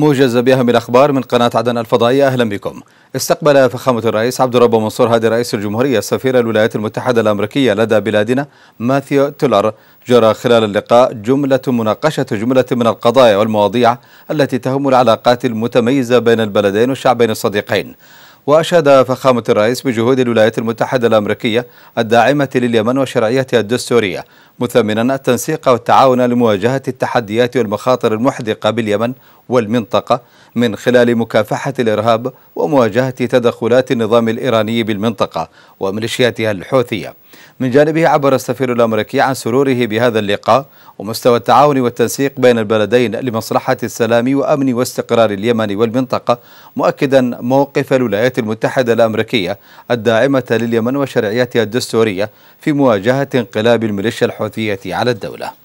موجز بأهم الأخبار من قناه عدن الفضائيه اهلا بكم. استقبل فخامه الرئيس عبد الرب منصور هادي رئيس الجمهوريه سفير الولايات المتحده الامريكيه لدى بلادنا ماثيو تولر جرى خلال اللقاء جمله مناقشه جمله من القضايا والمواضيع التي تهم العلاقات المتميزه بين البلدين والشعبين الصديقين. وأشاد فخامة الرئيس بجهود الولايات المتحدة الأمريكية الداعمة لليمن وشرعيتها الدستورية مثمنا التنسيق والتعاون لمواجهة التحديات والمخاطر المحدقة باليمن والمنطقة من خلال مكافحة الإرهاب ومواجهة تدخلات النظام الإيراني بالمنطقة وميليشياتها الحوثية من جانبه عبر السفير الأمريكي عن سروره بهذا اللقاء ومستوى التعاون والتنسيق بين البلدين لمصلحة السلام وأمن واستقرار اليمن والمنطقة مؤكدا موقف الولايات المتحدة الأمريكية الداعمة لليمن وشرعيتها الدستورية في مواجهة انقلاب الميليشيا الحوثية على الدولة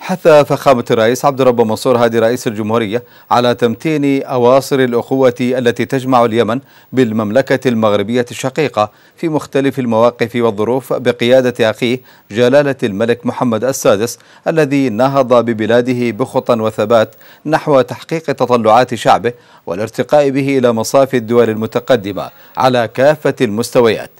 حث فخامة الرئيس عبد الرب منصور هادي رئيس الجمهورية على تمتين أواصر الأخوة التي تجمع اليمن بالمملكة المغربية الشقيقة في مختلف المواقف والظروف بقيادة أخيه جلالة الملك محمد السادس الذي نهض ببلاده بخطى وثبات نحو تحقيق تطلعات شعبه والارتقاء به إلى مصاف الدول المتقدمة على كافة المستويات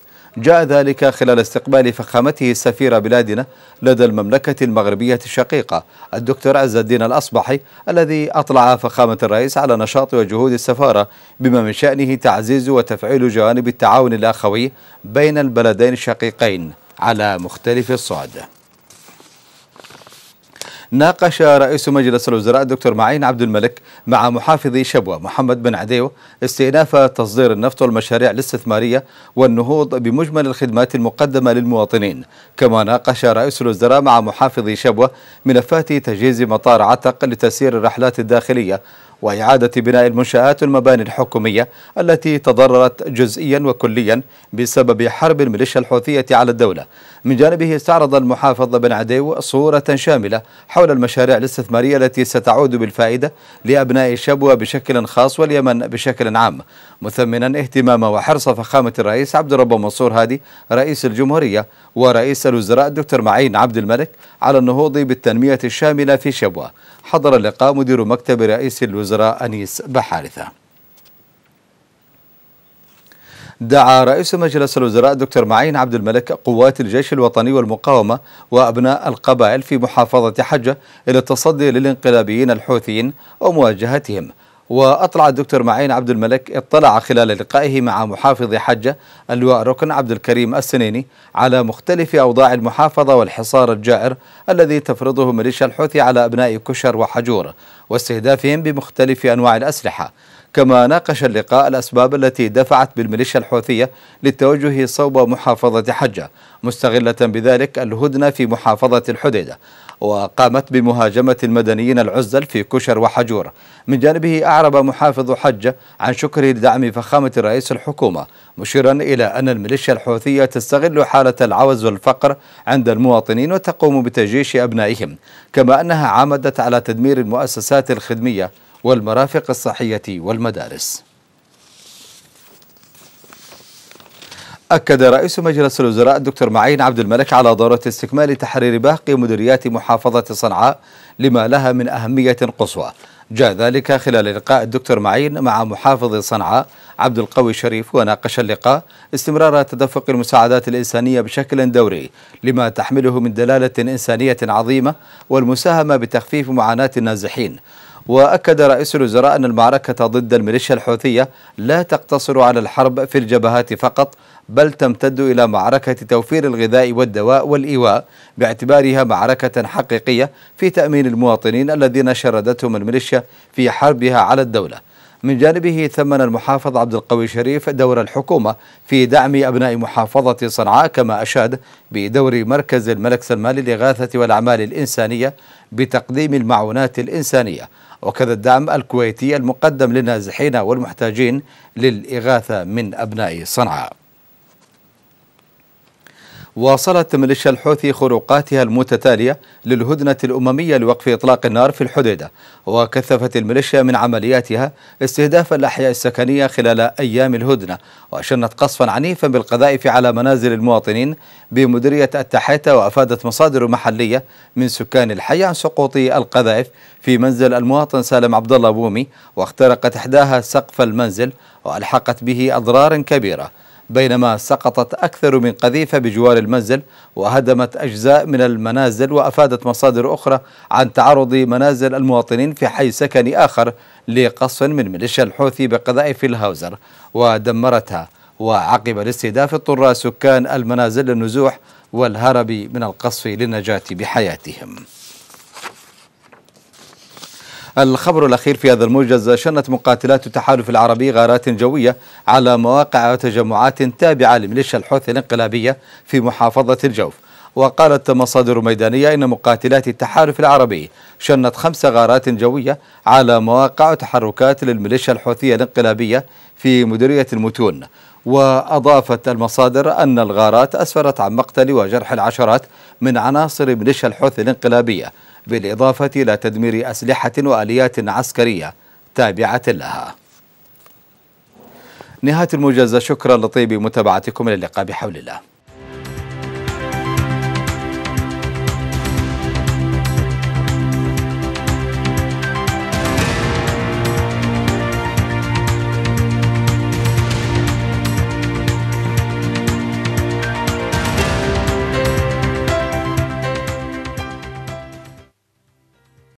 جاء ذلك خلال استقبال فخامته السفيرة بلادنا لدى المملكة المغربية الشقيقة الدكتور عز الدين الأصبحي الذي أطلع فخامة الرئيس على نشاط وجهود السفارة بما من شأنه تعزيز وتفعيل جوانب التعاون الأخوي بين البلدين الشقيقين على مختلف الصعد ناقش رئيس مجلس الوزراء الدكتور معين عبد الملك مع محافظ شبوة محمد بن عديو استئناف تصدير النفط والمشاريع الاستثمارية والنهوض بمجمل الخدمات المقدمة للمواطنين كما ناقش رئيس الوزراء مع محافظ شبوة ملفات تجهيز مطار عتق لتسيير الرحلات الداخلية وإعادة بناء المنشآت والمباني الحكومية التي تضررت جزئيا وكليا بسبب حرب الميليشيا الحوثية على الدولة من جانبه استعرض المحافظ بن عديو صورة شاملة حول المشاريع الاستثمارية التي ستعود بالفائدة لأبناء شبوة بشكل خاص واليمن بشكل عام مثمنا اهتمام وحرص فخامة الرئيس عبد الرب منصور هادي رئيس الجمهورية ورئيس الوزراء الدكتور معين عبد الملك على النهوض بالتنمية الشاملة في شبوة حضر اللقاء مدير مكتب رئيس الوزراء أنيس بحارثة دعا رئيس مجلس الوزراء دكتور معين عبد الملك قوات الجيش الوطني والمقاومة وأبناء القبائل في محافظة حجة إلى التصدي للانقلابيين الحوثيين ومواجهتهم وأطلع الدكتور معين عبد الملك اطلع خلال لقائه مع محافظ حجة اللواء ركن عبد الكريم السنيني على مختلف أوضاع المحافظة والحصار الجائر الذي تفرضه ميليشيا الحوثي على أبناء كشر وحجور واستهدافهم بمختلف أنواع الأسلحة كما ناقش اللقاء الأسباب التي دفعت بالميليشيا الحوثية للتوجه صوب محافظة حجة مستغلة بذلك الهدنة في محافظة الحديدة وقامت بمهاجمة المدنيين العزل في كشر وحجور من جانبه أعرب محافظ حجة عن شكره لدعم فخامة رئيس الحكومة مشيرا إلى أن الميليشيا الحوثية تستغل حالة العوز والفقر عند المواطنين وتقوم بتجيش أبنائهم كما أنها عمدت على تدمير المؤسسات الخدمية والمرافق الصحية والمدارس أكد رئيس مجلس الوزراء الدكتور معين عبد الملك على ضرورة استكمال تحرير باقي مديريات محافظة صنعاء لما لها من أهمية قصوى جاء ذلك خلال لقاء الدكتور معين مع محافظ صنعاء عبد القوي شريف وناقش اللقاء استمرار تدفق المساعدات الإنسانية بشكل دوري لما تحمله من دلالة إنسانية عظيمة والمساهمة بتخفيف معاناة النازحين وأكد رئيس الوزراء أن المعركة ضد الميليشيا الحوثية لا تقتصر على الحرب في الجبهات فقط بل تمتد إلى معركة توفير الغذاء والدواء والإيواء باعتبارها معركة حقيقية في تأمين المواطنين الذين شردتهم الميليشيا في حربها على الدولة من جانبه ثمن المحافظ عبد القوي شريف دور الحكومة في دعم أبناء محافظة صنعاء كما أشاد بدور مركز الملك سلمان للإغاثة والأعمال الإنسانية بتقديم المعونات الإنسانية وكذا الدعم الكويتي المقدم للنازحين والمحتاجين للإغاثة من أبناء صنعاء واصلت ميليشيا الحوثي خروقاتها المتتالية للهدنة الأممية لوقف إطلاق النار في الحديدة وكثفت الميليشيا من عملياتها استهداف الأحياء السكنية خلال أيام الهدنة وشنت قصفا عنيفا بالقذائف على منازل المواطنين بمديرية التحيتة وأفادت مصادر محلية من سكان الحي عن سقوط القذائف في منزل المواطن سالم عبد الله بومي واخترقت إحداها سقف المنزل وألحقت به أضرار كبيرة بينما سقطت أكثر من قذيفة بجوار المنزل وهدمت أجزاء من المنازل وأفادت مصادر أخرى عن تعرض منازل المواطنين في حي سكني آخر لقصف من ميليشيا الحوثي بقذائف الهاوزر ودمرتها وعقب الاستهداف اضطر سكان المنازل للنزوح والهرب من القصف للنجاة بحياتهم الخبر الأخير في هذا الموجز شنت مقاتلات التحالف العربي غارات جوية على مواقع وتجمعات تابعة لميليشيا الحوثي الانقلابية في محافظة الجوف وقالت مصادر ميدانية إن مقاتلات التحالف العربي شنت خمس غارات جوية على مواقع وتحركات للميليشيا الحوثية الانقلابية في مديرية المتون وأضافت المصادر أن الغارات أسفرت عن مقتل وجرح العشرات من عناصر ميليشيا الحوثي الانقلابية بالإضافة إلى تدمير أسلحة وآليات عسكرية تابعة لها نهاية الموجز شكرا لطيب متابعتكم للقاء بحول الله